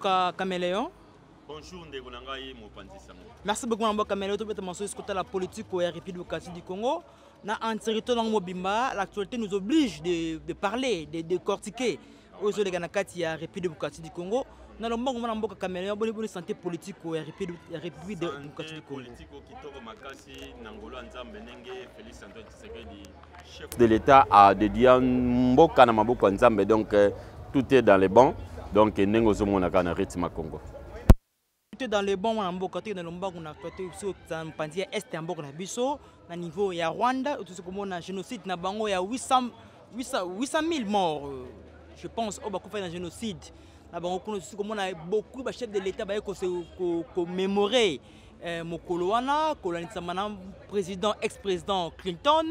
mboka Caméléon. Bonjour ndeko na ngai Merci beaucoup na mboka Caméléon tobeta maso eskuta la politique ya République démocratique du Congo. Na en territoire nango mobimba, l'actualité nous oblige de, de parler, de décortiquer ozo le ganakati ya République démocratique du Congo. Na lombo ngoma na mboka Caméléon bonne bonne santé politique ya République ya République du Congo. Politique kitoko makasi nangolo nzambe ndenge Félix Antoine Tshisekedi chef de l'État a dédié mboka na maboko nzambe donc euh, tout est dans les bons donc nous avons na rythme au congo Tout est dans les bons. wana mboka toke na lombangu na to te Nous avons un ya este na biso na niveau ya rwanda avons un génocide na bango ya 800 000 morts euh, je pense nous avons un génocide Nous avons beaucoup de chefs beaucoup chefs de l'état bah, qui ont euh, mokolo wana kolanisama na président ex président clinton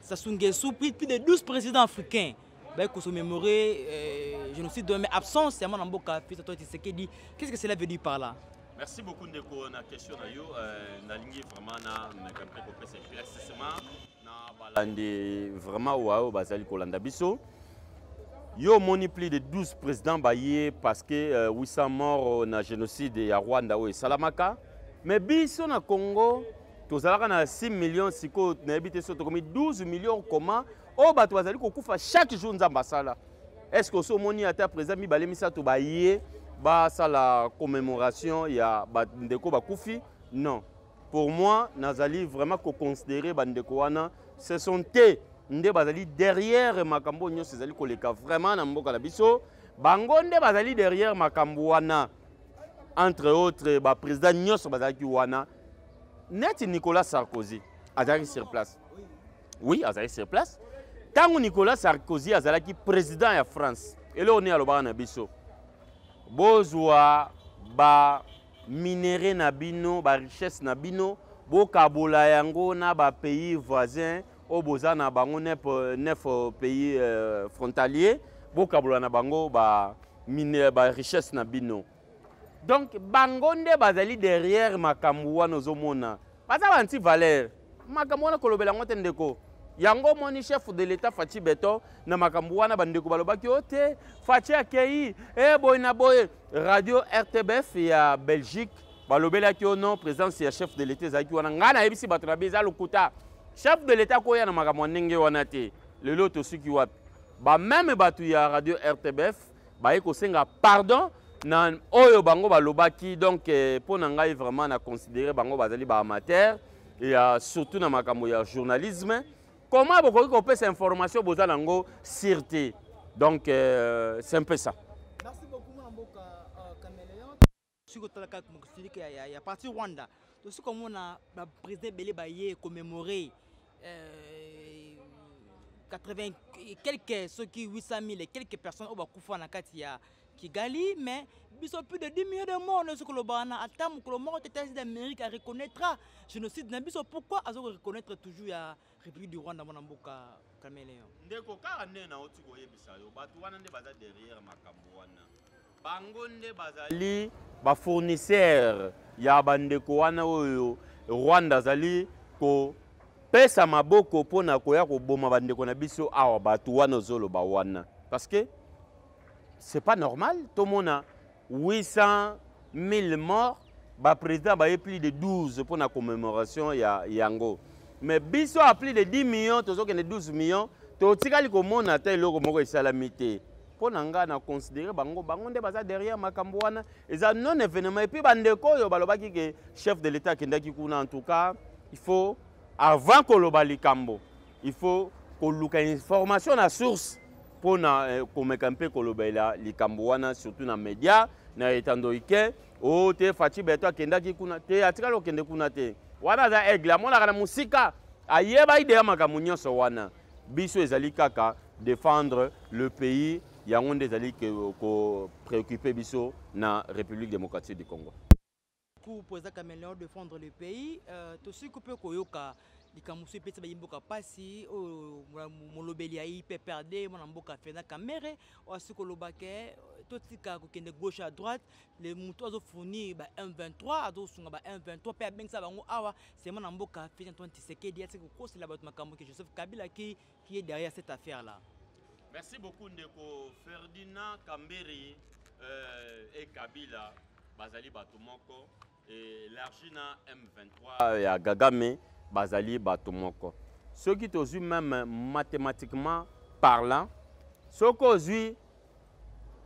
sasungesu plus de 12 présidents africains bah, commémorer le euh, génocide, mais absence, c'est mon amboka, puis toi, dit. Qu'est-ce que cela veut dire par là Merci beaucoup Ndeko na question na yo euh, na lingi vraiment na mekampe ko pesa éclaircissement na balande vraiment wao bazali kolanda biso yo moni plus de 12 présidents baye parce que 800 euh, morts na génocide ya Rwanda oyo salamaka mais biso na Congo tozalaka na 6 millions si na ebite so 12 millions comment Oh bato bazali kokufa chaque jour Est-ce que oso omoni ata présent mibale to baye sala bah, commémoration ya ba bah, kufi non pour moi nazali vraiment ba ndeko wana ce sont te nde bazali derrière makambo oyo nyonso koleka vraiment na mboka na biso bango nde bazali derrière makambo wana entre autres baprésident nyonso bazalaki wana net nicolas sarkozy azalaki sur place oui azalaki sur place ntango nicolas sarkozy azalaki président ya france eloko nini alobaka na biso bozwa baminere na bino barichesse na bino bokabola yango na bapays voisin oyo boza na bango nef pays euh, frontalier bokabola na bango barichesse ba na bino donc bango nde bazali derrière makambo wana ozomona baza banti valeur makambo wana kolobela yango te ndeko yango moni chef de l'etat faci beto na makambo wana bandeko balobaki o te faci akei e boye na boye radio rtbf ya belgique balobelaki o non présence ya chef de l'etat ezalaki wana ngai nayebisi bato na be eza lokuta chef de l'etat koya na makambo ya ndenge wana te lelo tosuki wapi bameme bato ya radio rtbf baye kosenga pardon na oyo bango balobaki donc eh, mpo na ngai vraiment na considéré bango bazali baamateur ya ah, surtout na makambo ya journalisme comment bokoki kopesa information boza nango sur te donc euh, c'est un peu ça soki otalaka mosilike ya parti rwanda tosi komona baprésident ebele baye komémore 80 quelque soki 800 000 quelque personnes oyo bakufa na kati ya Kigali, mais biso plus de 10 millions de morts ne sont bana atam ko mort États-Unis d'Amérique reconnaîtra ne sais pas pourquoi azo reconnaître toujours ya République du Rwanda mona mboka Caméléon ndeko kaka nde na oti koyebisa yo bato wana nde baza derrière makambo wana bango nde bazali bafournisseur ya bandeko wana oyo Rwanda Zali, ko pesa maboko mpona koya koboma bandeko na biso awa bato wana ba wana parce que c'est pas normal tout le monde a 800 000 morts Le bah, président bah, a plus de 12 pour la commémoration ya yango mais biso a plus de 10 millions tozokende 12 millions totikali komona ata eloko le monde a de salamité. na nous, bango bango baza derrière Makambouana. wana non événement puis, bandeko le balobaki chef de l'état en tout cas il faut avant le Kambo, il faut une information la source mpo na eh, komeka mpe kolobela likambo wana surtout na media na etandoi ke o te faci beto akendaki kuna te atikali kokende kuna te wana aza aigle amonaka na mosika ayeba ideya makambo nyonso wana biso ezali kaka défendre le pays yango nde ezali kopréoccupe biso na république démocratique du congo mpo eza caméléon défendre le pays euh, tosuki mpe koyoka likambo so epesisa baye mboka mpasi oyo molobeli ayi mpe perde mwana mboka fena camere oyo asiki oloba ke totika kokende gauche à droite le motu azofournir ba m23 azosunga ba m23 mpe abengisa bango awa c'est mwana mboka feni antoine tisekedi asiki kokosela bato makambo ke joseph kabila ki qui est derrière cette affaire là merci beaucoup ndeko ferdinand camberi euh, e kabila bazali bato moko élargi na m23 euh, ya gagame bazali bato moko soki tozwi même mathématiquement parlant soki ozwi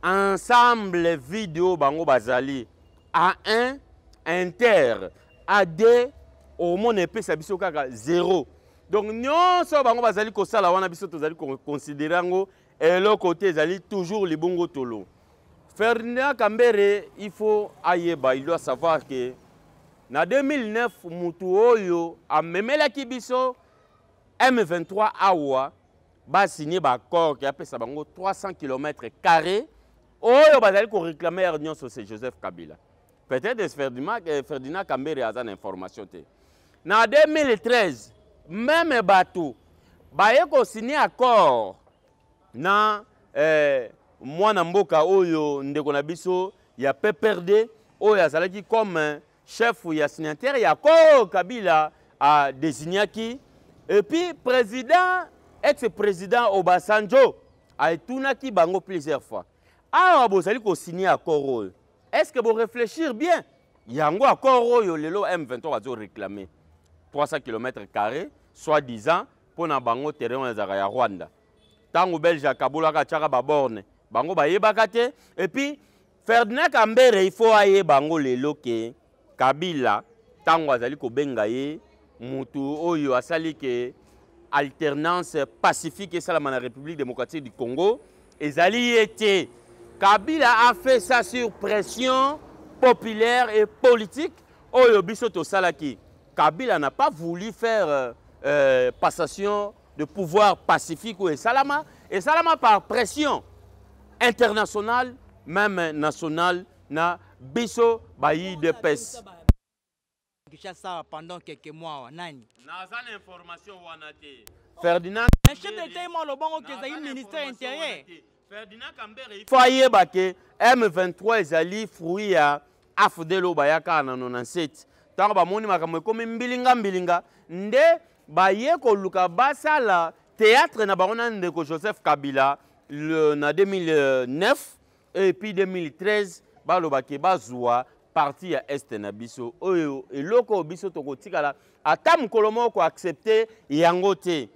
ensemble vidéo bango bazali a1 inter a2 omona epesa biso kaka zéro. donc nyonso bango bazali kosala wana biso tozali koconsidere et le côté Bazali toujours bongo tolo ferdinand kambere il faut ayeba il doit savoir que na 2009 mutu oyo amemelaki biso m23 awa basinye baaccord ke apesa bango 300 km carré oyo bazali koréclame yare nyonso se joseph kabila peut-être eh, ferdinand kambere aza na information te na 2013 meme bato baye kosinye accord na eh, mwana mboka oyo ndeko na biso ya pprd oyo azalaki comme chef ya sénateur Yako Kabila a désigné qui et puis président, ex-président Obasanjo, a qui bango plusieurs fois. Alors, vous allez signer accord. Est-ce que vous réfléchissez bien yango y a lelo M23 va réclamer 300 km, soi-disant, pour na bango terrain ya Rwanda. Tant que Belge a Kaboulaka Tchaka Baborne, bango ba yebakate, et puis Ferdinand Kambere, il faut aller bango lelo que. kabila ntango azali kobenga ye mutu oyo asali ke alternance pacifique esalama na république démocratique du congo ezali ye te kabila afait ça sur pression populaire et politique oyo biso tosalaki kabila n'a pas voulu faire euh, euh, passation de pouvoir pacifique ou esalama esalama par pression internationale même nationale na biso bayide chasse ça pendant quelques mois wa nani naza information wana ferdinand chef d'état ema le ke ezali ministère intérieur fo ayeba que m23 zali fruit ya afudele oyo baya kaka na 97 ntango makamwe makambo mbilinga mbilinga nde baye luka basala théâtre na bango ndeko joseph kabila le, na 2009 et puis 2013 balobaki bazwa parti ya este na biso oyo eloko oyo biso tokotikala ata mokolo moko koaccepte yango te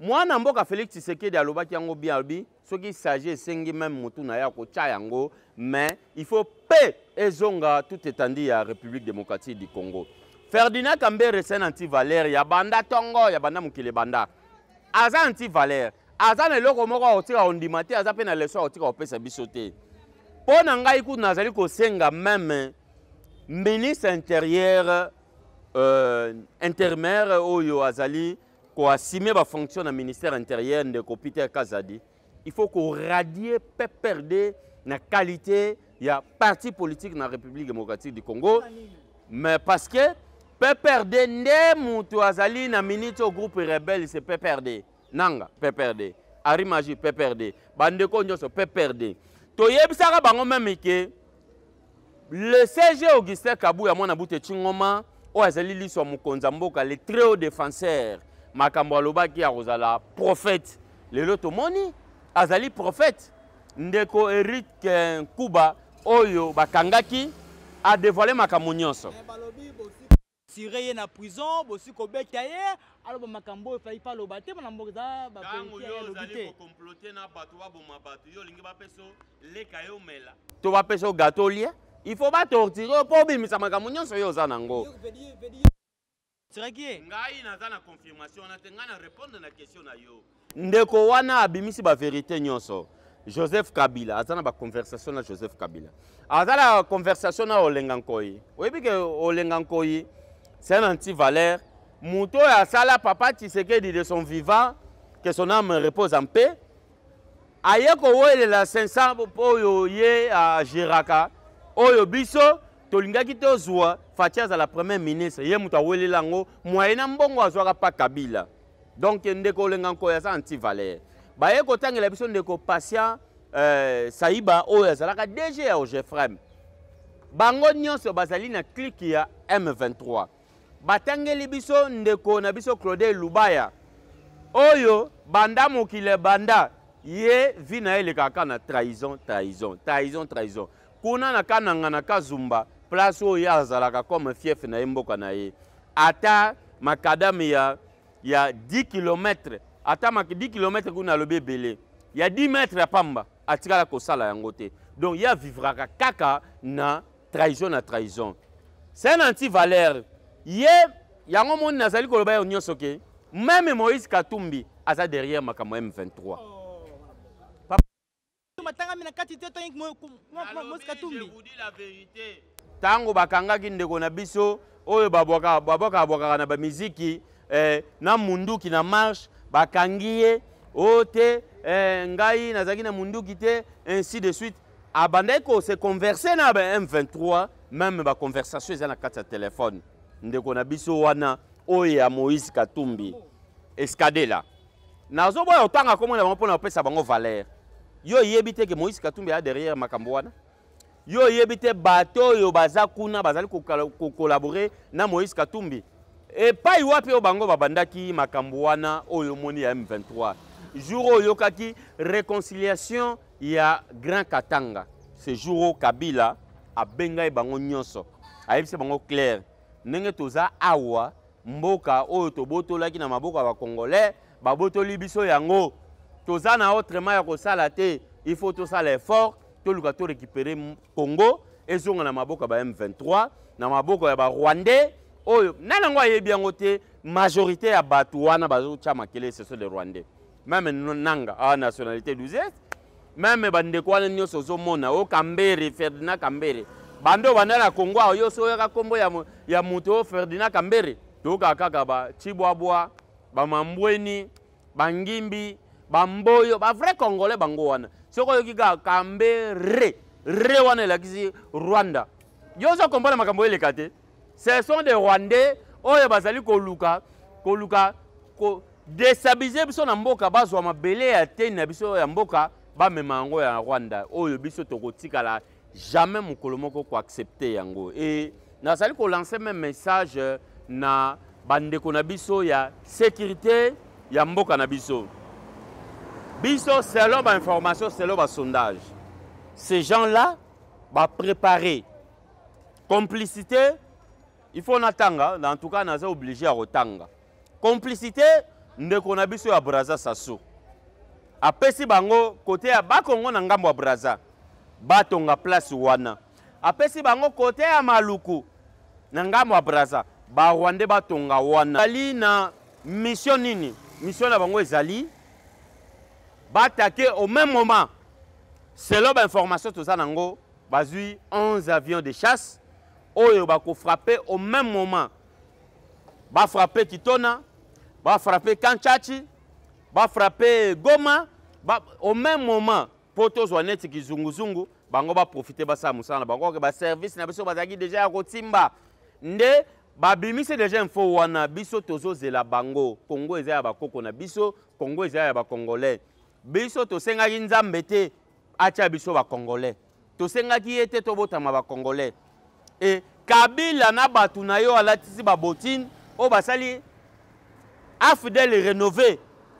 mwana mboka félix tshisekedi alobaki yango bien alobi soki sage esengi meme motu na ye akotya yango mais il faut mpe ezonga tout etandi ya république démocratique du congo ferdinand kambere se na anti valere ya banda ntongo ya banda mokili banda aza anti valere aza na eloko moko akotika ondima te aza mpe na leso akotika kopesa biso te Pour na ngai kutu nazali senga même ministre intérieur euh, qui oyo azali la fonction na ministère intérieur de peter kazadi il faut radie pe perde na qualité ya parti politique na république démocratique du congo mais parce que pprd nde moto azali na ministre au groupe rebelle pe pprd nanga pprd arimaji pprd bandeko pe pprd toyebisaka bango meme ke le cg augustin kabuya mwana bute ti ngoma oyo azali liso ya mokonzi ya mboka le très haut défenseur makambo alobaki ya kozala prophète lelo tomoni azali prophète ndeko erik eh, nkuba oyo bakangaki adévoile makambo nyonso eh, botire ye na prison bosi kobeta ye aloba makambo oyo efai mpe aloba te mpona mboka eza bapolitiki oyo ozali kokomplote na bato baboma bato yo olingi bapesa leka yo mela to bapesa gato olie il faut batortire yo mpo obimisa makambo nyonso oyo oza nango tiraki ye ngai naza na confirmation wana te ngai na répondre na question na yo ndeko wana abimisi baverité nyonso joseph kabila aza na baconversation na joseph kabila aza na conversation na olenga nkoyi oyebi ke olenga nkoyi c'est un anti-valeur. Mouto Asala, papa qui dit de son vivant, que son âme repose en paix. Ayeko de la 500 Oyo Ye à Jiraka, Oyo Biso, tolingaki tozwa fati la première ministre ye là, moi il mbongo kabila Donc ndeko y a un anti valère il y a ndeko patient euh, saiba oyo déjà dg bango na ya m23 batangeli biso ndeko na biso claude lubaya oyo banda mokili banda ye vina ele kaka na trahison trahison trahison trahison kuna na ngana zumba place oyo zala kaka comme fief na na ye ata makadame ya, ya 10 km, ata mak 10 kuna lobe ebele ya 10 mètres ya pamba atikala kosala yango te donc ya vivra kaka na trahison na trahison c'est un anti valeur ye yango moni nazali koloba yo nyonso ke meme moïse katumbi aza derrière makambo m23 ntango bakangaki ndeko na biso oyo babwakabwakaka na bamiziki eh, na munduki na marche bakangi ye o te eh, ngai nazalaki na munduki te ainsi de suite abandaki kose converse na ba m23 meme baconversation eza na kati ya telefone ndeko na biso wana oyo ya moïse katumbi eskadela nazoboya otanga komona bango mpona kopesa bango valeur yo oyebi te ke moïse katumbi aya derrière makambo wana yo oyebi te bato oyo baza kuna bazali kokolabore na moïse katumbi epai wapi oyo bango babandaki makambo wana oyo omoni ya m23 jour oyo oyokaki réconciliation ya grand katanga ce jour oyo kabila abengai bango nyonso ayebisi bango claire ndenge toza awa mboka oyo tobotolaki na maboko ya bacongolais babotoli biso yango toza na autrement ya kosala te il faut tosala effort toluka torécupere congo ezonga na maboko ya ba m23 na maboko ya barwandais oyo nani yango ayebi yango te majorité ya bato wana bazotya makele seso le rwandais meme nanga a nationalité du zest meme bandeko wana nyonso ozomona o oh, kambere ferdinand kambere bando banda na kongo awa yo so oyaka nkombo ya moto oyo ferdinand kambere toyokaa kaka bacibwabwa bamambweni bangimbi bamboyo bavrai congolais bango wana soki oyoki kaka kambere re wana elakisi rwanda yo so kompona makambo eleka te ce sont des rwandais oyo bazali koluka koluka kodestabilize biso na mboka bazwa mabele ya teni na biso ya mboka bamema yango ya rwanda oyo biso tokotikala jamais mon mokolo moko accepter yango et e ko lancer même message euh, na bande na biso ya sécurité ya mboka na biso biso selon bainformation selon bah, sondage ces gens-là bah, préparés complicité il faut natanga en hein. tout cas za obligé à rotanga complicité ndeko na biso ya braza saso apesi bango kote ya bakongo na ngambo braza batonga place wana apesi bango kote ya maluku na ngambo ya braza barwande batonga wana ezali na mission nini mission na bango ezali batake au même moment selo bainformation toza nango bazwi 11 avions de chasse oyo bakofrape au même moment bafrape kitona bafrape kanchachi bafrape goma ba, au même moment mpo tozwa neti kizunguzungu bango baprofite basala mosala na bango oke baservice na biso bazalaki deja ya kotimba nde babimisi deja info wana biso tozozela bango kongo eza ya bakoko na biso kongo eza ya bakongolais biso tosengaki nzambe te atya biso bakongolais tosengaki ye te tobotama bakongolais e kabila na bato na yo alatisi babotine oyo basali afdel renove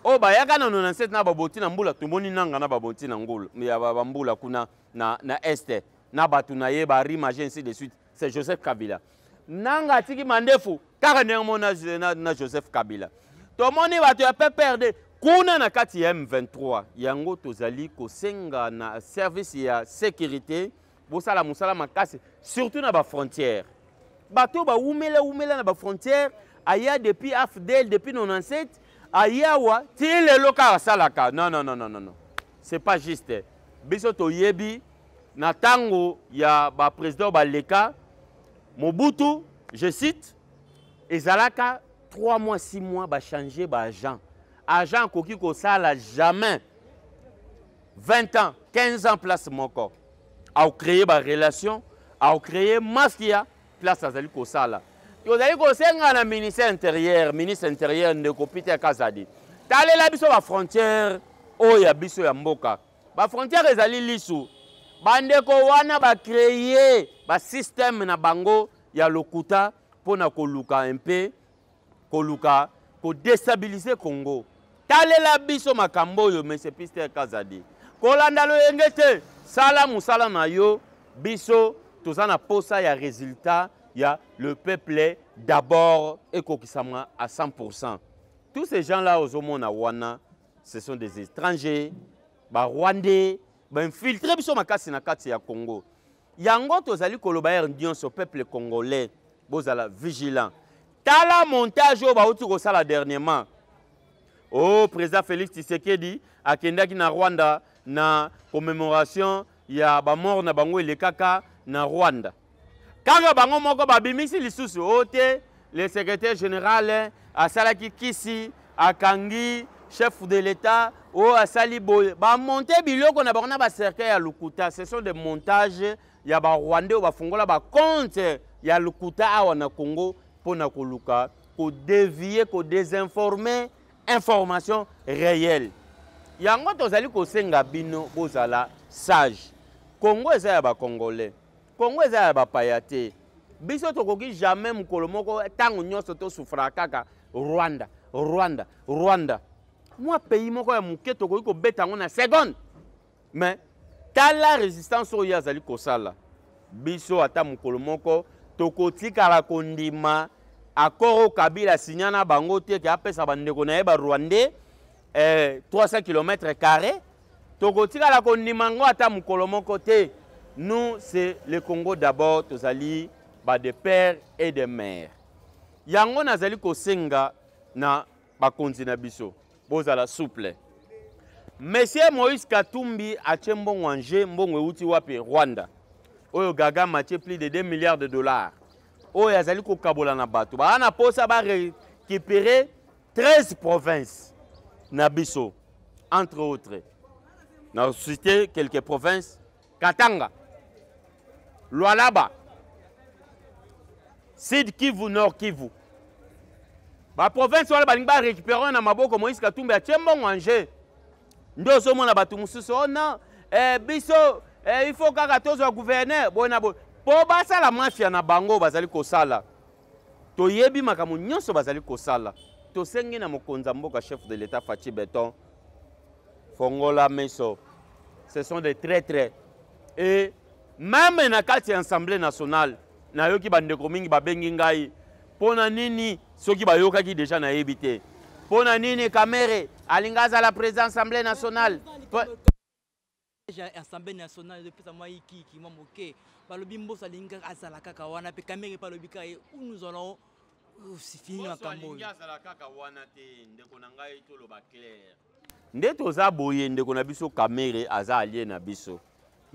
Oh, baya bayaka nano na nse na baboti na mbula tomoni nanga na baboti na ya bambula kuna na, na este na tuna na ye barimage ainsi de suite c'est joseph kabila nanga tiki mandefu car ndenge na, na, joseph kabila tomoni bato ya pprd kuna na kati m23 yango tozali senga na service ya sécurité bosala musala makasi surtout na ba bafrontière bato umela umela na ba frontière. aya depuis afdel depuis 97 ayawa ti le kaka Salaka. non non non non non n'est pas juste il hein. y na le ya président baleka mobutu je cite Zalaka, 3 mois 6 mois changer d'agent. agent akoki sala jamais 20 ans 15 ans place créé relation relation, a créé ya place azali sala. tozali kosenga na ministère intérieur ministre intérieur ndeko peter kazadi talela biso bafrontière oyo ya biso ya mboka bafrontière ezali lisu bandeko wana bakreye basysteme na bango ya lokuta mpo na koluka mpe koluka kodestabilize congo talela biso makambo oyo monsieur pister kazadi kolanda loyenge te sala mosala na yo biso toza na posa ya résultat il y a le peuple d'abord ekokisama à 100%. Tous ces gens-là aux Omona ce sont des étrangers, des Rwandais, infiltrés sur makasi na kati ya Congo. Yango tozali koloba er au peuple congolais, bozala vigilant. Tala montage au bauti kosala dernièrement. Oh, président Félix Tshisekedi akendaki na Rwanda na commémoration ya ba mort na bango Kaka na Rwanda. kaka bango moko babimisi lisusu o te le secrétaire général asalaki kisi akangi chef de l'état oyo asali boye bamonte biloko na bango na bacercueil ya lokuta ce sont des montages ya barwande oyo bafungola bakonte ya lokuta awa na congo mpo na koluka kodevie kodesinforme information réelle yango tozali kosenga bino bozala sage congo eza ya bacongolais kongo eza ya bapaya te biso tokoki jamais mokolo moko ntango nyonso tosufraka kaka rwanda rwanda rwanda mwa pays moko ya moke tokoki kobeta yango na seconde mais tala résistance oyo azali kosala biso ata mokolo moko tokotikala kondima akor oyo kabila asinya na bango te ke apesa bandeko na ye barwandais eh, 300 km carré tokotikala kondima yango ata mokolo moko te Nous, c'est le Congo d'abord, tozali ba des pères et des mères. Yango nazali Singa, na bakonzi na biso. Bozala souple. Monsieur Moïse Katumbi a mbongo anje mbongo uti wapi Rwanda. Oyo gaga matie plus de 2 milliards de dollars. Oyo azali Kabola na bato. Ba na posa ba récupéré 13 provinces na biso entre autres. Na cité quelques provinces Katanga Lualaba, Sud Kivu, Nord Kivu. La province wana balingba récupérer na maboko Moïse Katumbi atie mbongo anje nde ozomona bato mosusu o oh non eh, biso eh, il faut kaka tozwa gouverneur boye na boye mpo basala mafia na bango bazali kosala toyebi makambo nyonso bazali kosala tosengi na mokonzi ya mboka chef de l'état faci beton fongola miso ce sont des traîtres et meme na kati ya assemblée nationale nayoki bandeko mingi babengi ngai mpo na nini soki bayokaki deja nayebi te mpo na nini kamere alingi azala président assemblée nationale assemblée nationale epesa mwa ikiki mwa moke balobi mboso alingi kaka azala kaka wana mpe kamere mpe alobi kaka unuzala oh, fini makambo oyo azala kaka wana te ndeko na ngai toloba claire nde toza boye ndeko na biso kamere aza alie na biso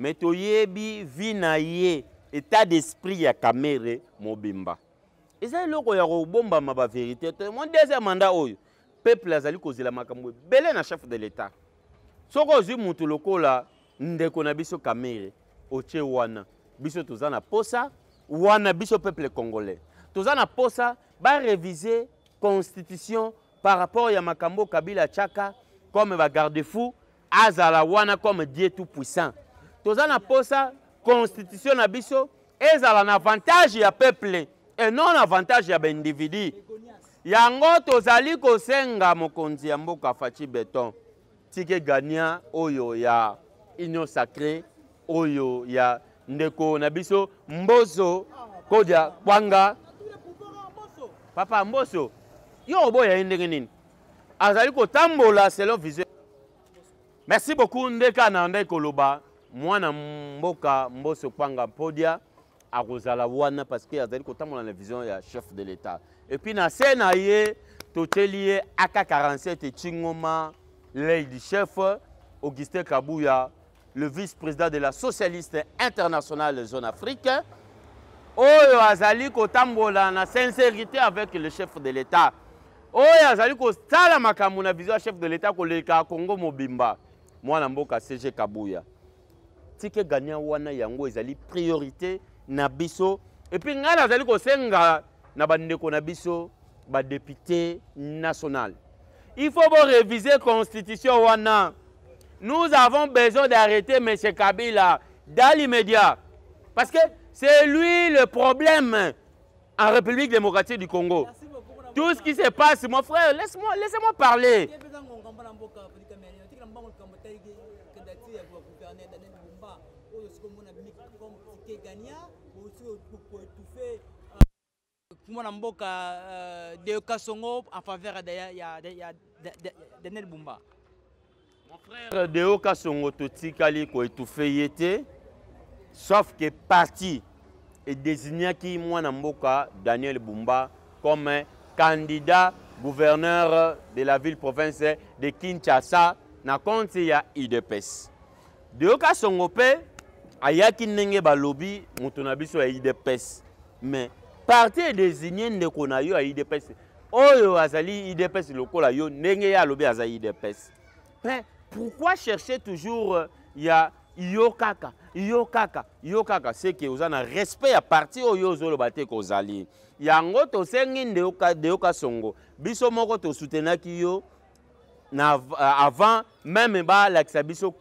metoyebi tu tu es état d'esprit ya kamere mobimba ko ya ma ba vérité. Mon deuxième mandat oyo peuple azali kozela makambo ebele na chef de l'état soki ozwi lokola ndeko na biso kamere wana biso toza posa wana biso peuple congolais toza posa réviser constitution par rapport ya makambo kabila Tchaka, comme garder fou azala wana comme dieu tout puissant toza na mposa constitution na biso ezala na avantage ya peuple e non avantage ya baindividu yango tozali kosenga mokonzi ya mboka faci beton tike gania oyo ya union sacré oyo ya ndeko na biso mboso kodya kwanga papa mboso yo oboya ye ndenge nini azali kotambola selon vision merci beaucoup ndeka na nde koloba mwana mboka mboso panga podia akozala wana parce que azali kotambola na vision ya chef de l'état Et puis na na ye toteli ye aka 47 cingoma lady chef augustin kabuya le vice-président de la socialiste internationale zone afrique oyo azali kotambola na sincérité avec le chef de l'état oyo azali kosala makamu na vision ya chef de l'état koleka Congo mobimba mwana mboka cg kabuya que gagner wana yango ezali priorité na et puis ngai nazali kosenga na bandeko na biso national il faut réviser constitution wana nous avons besoin d'arrêter monsieur kabila dans l'immédiat parce que c'est lui le problème en république démocratique du congo tout ce qui se passe mon frère laisse-moi laissez-moi parler candidature ya gouverner dane lubumba oyo soki omona microm tike gania oyosoki koetufe euh, kuma na mboka euh, deoka songo en faveur ya daniel bumba frère euh, deoka songo totikali koetufe ye te sauf que parti edésignaki mwana mboka daniel bumba comme candidat gouverneur de la ville province de kinshasa na konti ya idps deoka songo mpe ayaki ndenge balobi moto na biso ya idps me parti edesigne ndeko na yo ya idps oyo azali idps lokola yo ndenge ye alobi aza idps mpe pourquoi chercher toujours euh, ya yo kaka yo kaka yo kaka seke oza na respect ya parti oyo ozoloba te kozali yango tosengi ndeyoka songo biso moko tosutenaki yo na euh, avant meme balakisa biso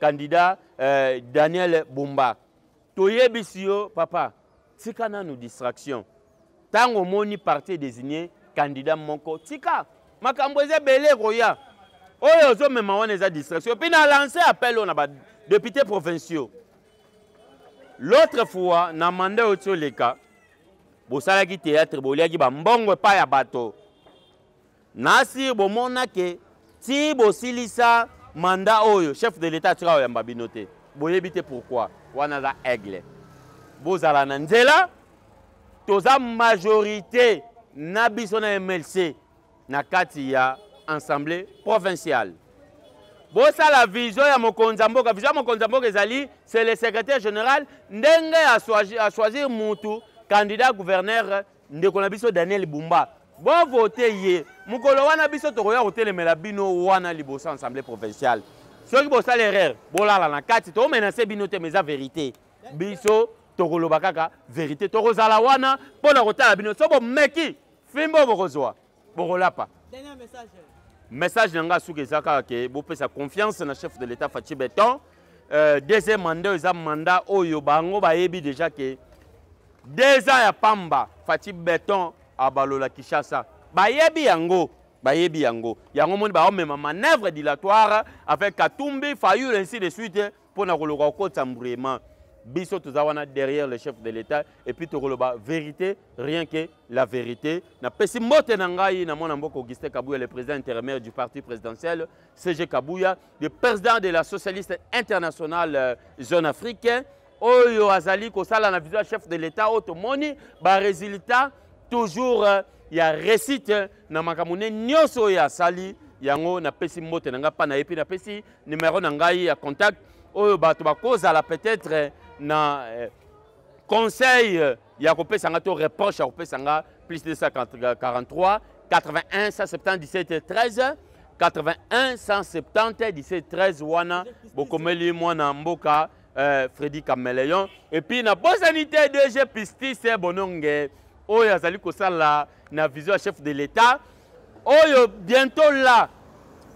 kandida eh, daniel bumba toyebisi yo papa tika nanu distraction ntango omoni parti edesigne kandida moko tika makambo eza ebele ekoya oyo ozomema wana eza distraction mpe na lance appel oyo na badepute provinciaux l'autre fois na manda oyo ti oleka bosalaki théâtre boliaki bambongo epai ya bato na asiri bomonake ti bosilisa manda oyo chef de l'état atika oyamba bino te boyebi te pourquoi? wana aza aigle bozala na nzela toza majorité na biso na mlc na kati ya assemblée provinciale bosala vision ya mokonzi ya mboka vision ya mokonzi ya mboka ezali c'est le secrétaire général ndenge choisir mutu candidat gouverneur ndeko na biso daniel bumba bovote ye mokolo wana biso tokoya kotelemela bino wana liboso ya assemblée provinciale soki bosala erreur bolala na kati tokomenase bino te meza vérité biso tokoloba kaka vérité tokozala wana mpo na kotala bino so bomeki fimbo bokozwa bokolapa message na ngai soki eza kaka ke bopesa confiance na chef de l'état faci beton euh, deuxième mandat oyo eza mandat oyo bango bayebi déjà ke deux ans ya pamba faci beton abalola kinshasa bayebi yango bayebi yango yango moni baomema manœuvre dilatoire avec katumbi fayul ainsi de suite pour na koloka kokɔtisa mbrouillement biso toza wana derrière le chef de l'état epuis tokoloba vérité rien que la vérité napesi mbote na ngai na mwana mboka augustin kabuya le président intérimaire du parti présidentiel cg kabuya le président de la socialiste internationale euh, zone africain oyo azali kosala na viso chef de l'état oyo tomoni résultat, toujours euh, ya resi te na makambo ne nyonso oyo asali yango napesi mbote na ngai mpa na ye mpe napesi numero na ngai ya contact oyo bato bakozala peut-être na eh, conseil ya kopesa nga to reproche ya kopesa nga plus 243 81 177 13 81 170 17 wana bokomeli mwana mboka euh, freddy cameleon epuis nabosani te dg pistis bononge oyo azali kosala na vision ya chef de l'état oyo bientôt là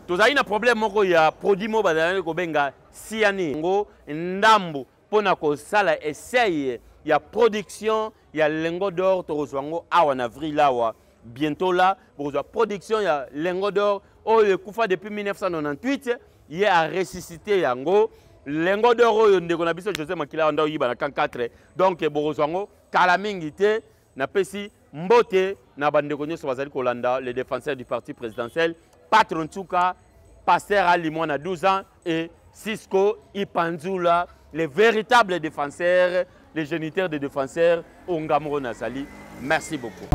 tozali na problème moko ya produit moko bazalaki kobenga siani yango ndambo mpona kosala essaye, ya production ya lengo d'or tokozwa yango awa na avril awa bientôt là bokozwa production ya lengo d'or oyo ekufa depuis 1998 ye aresuscite yango lengo d'or oyo ndeko na biso josé makila wanda oyiba na kan 4 donc bokozwa yango kala mingi te napesi mbote na bandeko bazali kolanda le défenseur du parti présidentiel Patron Pasteur à ali 12 ans et cisco ipanzula les véritables défenseurs les géniteurs des défenseurs ongamoro nazali merci beaucoup